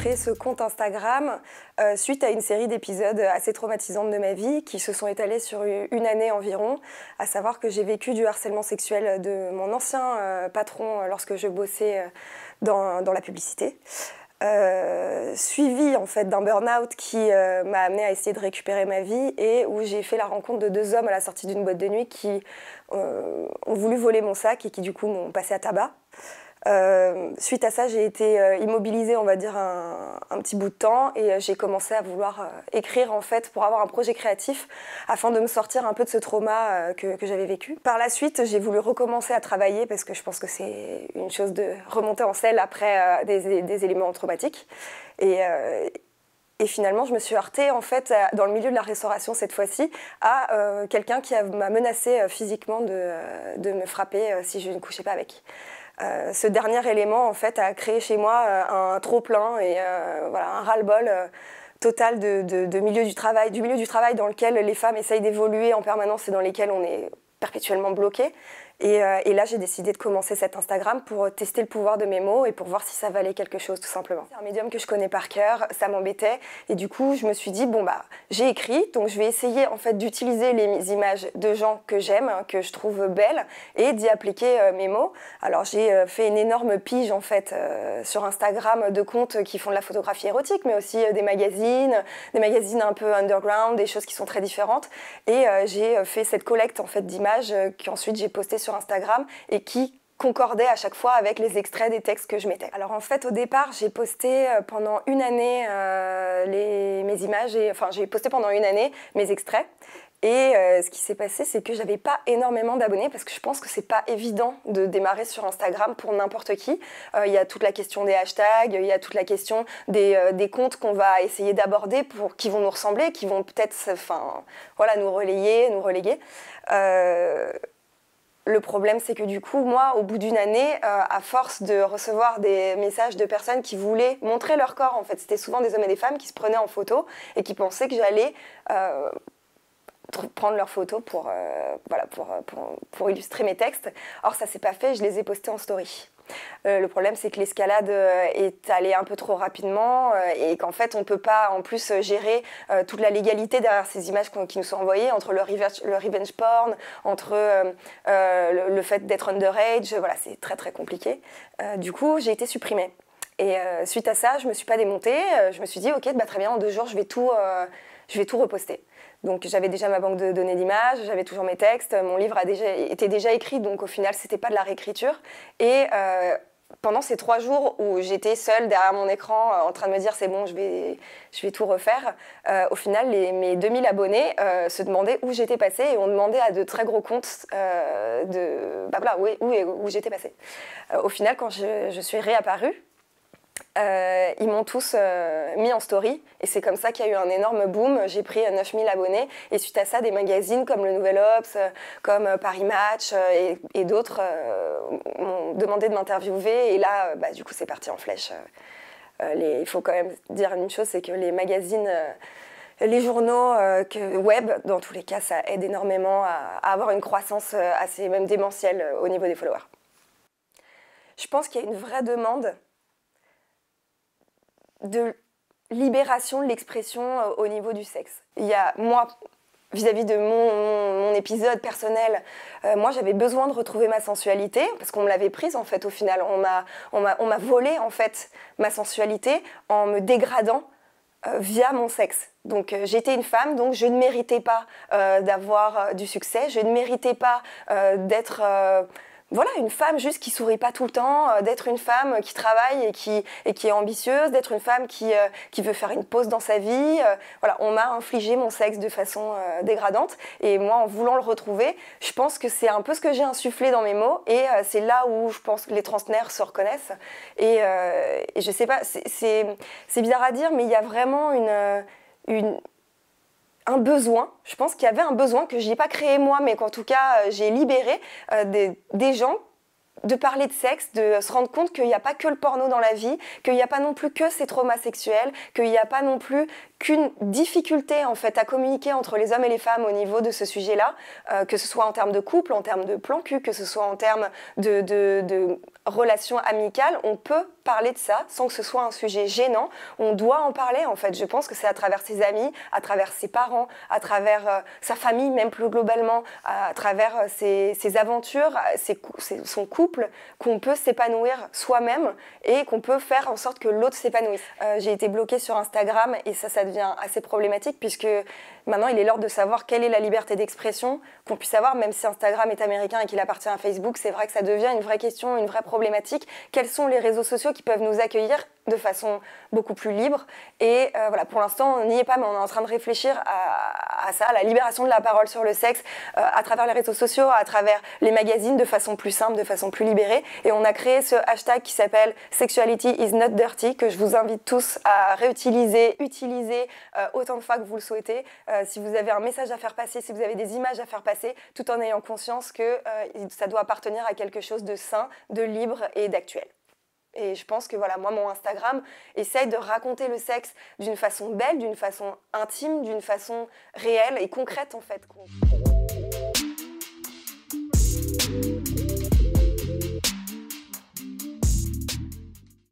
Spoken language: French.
créé ce compte Instagram euh, suite à une série d'épisodes assez traumatisants de ma vie qui se sont étalés sur une année environ, à savoir que j'ai vécu du harcèlement sexuel de mon ancien euh, patron lorsque je bossais euh, dans, la publicité. suivi en fait d'un burn-out qui m'a amené à essayer de récupérer ma vie et où j'ai fait la rencontre de deux hommes à la sortie d'une boîte de nuit qui ont voulu voler mon sac et qui du coup m'ont passé à tabac. Euh, suite à ça, j'ai été euh, immobilisée, on va dire, un, petit bout de temps et euh, j'ai commencé à vouloir écrire, en fait, pour avoir un projet créatif afin de me sortir un peu de ce trauma que, j'avais vécu. Par la suite, j'ai voulu recommencer à travailler parce que je pense que c'est une chose de remonter en selle après des, éléments traumatiques. Et, finalement, je me suis heurtée, en fait, dans le milieu de la restauration cette fois-ci, à quelqu'un qui m'a menacé physiquement de, me frapper si je ne couchais pas avec. Euh, ce dernier élément en fait a créé chez moi euh, un trop plein et euh, un ras-le-bol total de, milieu du travail, du milieu du travail dans lequel les femmes essayent d'évoluer en permanence et dans lesquels on est perpétuellement bloqué. Euh, et, là, j'ai décidé de commencer cet Instagram pour euh, tester le pouvoir de mes mots et pour voir si ça valait quelque chose, tout simplement. C'est un médium que je connais par cœur, ça m'embêtait. Et du coup, je me suis dit, bon, bah, j'ai écrit, donc je vais essayer en fait d'utiliser les images de gens que j'aime, hein, que je trouve belles, et d'y appliquer euh, mes mots. Alors, j'ai fait une énorme pige en fait sur Instagram de comptes qui font de la photographie érotique, mais aussi des magazines, des magazines un peu underground, des choses qui sont très différentes. Et j'ai fait cette collecte en fait d'images qu'ensuite j'ai posté sur Instagram et qui concordait à chaque fois avec les extraits des textes que je mettais. Alors en fait, au départ, j'ai posté euh, pendant une année euh, les, mes images, et, enfin j'ai posté pendant une année mes extraits. Et euh, ce qui s'est passé, c'est que j'avais pas énormément d'abonnés parce que je pense que c'est pas évident de démarrer sur Instagram pour n'importe qui. Il y a toute la question des hashtags, il y a toute la question des, des comptes qu'on va essayer d'aborder pour qui vont nous ressembler, qui vont peut-être, enfin, voilà, nous relayer, nous reléguer. Le problème, c'est que du coup, moi, au bout d'une année, euh, à force de recevoir des messages de personnes qui voulaient montrer leur corps, en fait, c'était souvent des hommes et des femmes qui se prenaient en photo et qui pensaient que j'allais euh, prendre leurs photos pour, euh, voilà, pour, euh, pour, pour, illustrer mes textes. Or, ça s'est pas fait, je les ai postés en story. Euh, le problème, c'est que l'escalade est allée un peu trop rapidement et qu'en fait, on ne peut pas en plus gérer toute la légalité derrière ces images qui nous sont envoyées, entre le revenge, le revenge porn, entre le, fait d'être underage, voilà, c'est très très compliqué. du coup, j'ai été supprimée. Et suite à ça, je ne me suis pas démontée, je me suis dit, ok, bah, très bien, en deux jours, je vais tout, je vais tout reposter. Donc j'avais déjà ma banque de données d'images, j'avais toujours mes textes, mon livre a déjà, était déjà écrit, donc au final c'était pas de la réécriture. Et euh, pendant ces trois jours où j'étais seule derrière mon écran euh, en train de me dire c'est bon, je vais, je vais tout refaire, euh, au final mes 2000 abonnés se demandaient où j'étais passée et ont demandé à de très gros comptes de, bah voilà, où, où, où j'étais passée. au final quand je, je suis réapparue, euh, ils m'ont tous euh, mis en story et c'est comme ça qu'il y a eu un énorme boom. J'ai pris 9000 euh, abonnés et suite à ça, des magazines comme Le Nouvel Obs, comme Paris Match et, d'autres m'ont demandé de m'interviewer et là, bah, du coup, c'est parti en flèche. Il faut quand même dire une chose, c'est que les magazines les journaux que, web, dans tous les cas, ça aide énormément à, avoir une croissance assez même démentielle au niveau des followers. Je pense qu'il y a une vraie demande de libération de l'expression euh, au niveau du sexe. Il y a moi, vis-à-vis de mon, épisode personnel, euh, moi j'avais besoin de retrouver ma sensualité parce qu'on me l'avait prise en fait au final. On m'a, on volé en fait ma sensualité en me dégradant euh, via mon sexe. Donc j'étais une femme, donc je ne méritais pas d'avoir du succès, je ne méritais pas d'être voilà, une femme juste qui sourit pas tout le temps, euh, d'être une femme qui travaille et qui, et qui est ambitieuse, d'être une femme qui, euh, qui veut faire une pause dans sa vie. Euh, voilà, on m'a infligé mon sexe de façon dégradante et moi, en voulant le retrouver, je pense que c'est un peu ce que j'ai insufflé dans mes mots et c'est là où je pense que les transnaires se reconnaissent. Et, je sais pas, c'est bizarre à dire, mais il y a vraiment une, une un besoin, je pense qu'il y avait un besoin que je n'ai pas créé moi, mais qu'en tout cas euh, j'ai libéré euh, des, gens de parler de sexe, de se rendre compte qu'il n'y a pas que le porno dans la vie, qu'il n'y a pas non plus que ces traumas sexuels, qu'il n'y a pas non plus qu'une difficulté en fait à communiquer entre les hommes et les femmes au niveau de ce sujet-là, euh, que ce soit en termes de couple, en termes de plan cul, que ce soit en termes de, de relations amicales, on peut parler de ça sans que ce soit un sujet gênant. On doit en parler en fait. Je pense que c'est à travers ses amis, à travers ses parents, à travers euh, sa famille même plus globalement, à, travers euh, ses, ses, aventures, euh, ses, son couple, qu'on peut s'épanouir soi-même et qu'on peut faire en sorte que l'autre s'épanouisse. J'ai été bloquée sur Instagram et ça, ça devient assez problématique puisque maintenant il est l'heure de savoir quelle est la liberté d'expression qu'on puisse avoir, même si Instagram est américain et qu'il appartient à Facebook, c'est vrai que ça devient une vraie question, une vraie problématique. Quels sont les réseaux sociaux peuvent nous accueillir de façon beaucoup plus libre. Et euh, voilà, pour l'instant, on n'y est pas, mais on est en train de réfléchir à, ça, à la libération de la parole sur le sexe, euh, à travers les réseaux sociaux, à travers les magazines, de façon plus simple, de façon plus libérée. Et on a créé ce hashtag qui s'appelle Sexuality is not dirty, que je vous invite tous à réutiliser, utiliser euh, autant de fois que vous le souhaitez. si vous avez un message à faire passer, si vous avez des images à faire passer, tout en ayant conscience que ça doit appartenir à quelque chose de sain, de libre et d'actuel. Et je pense que voilà, moi, mon Instagram essaye de raconter le sexe d'une façon belle, d'une façon intime, d'une façon réelle et concrète en fait.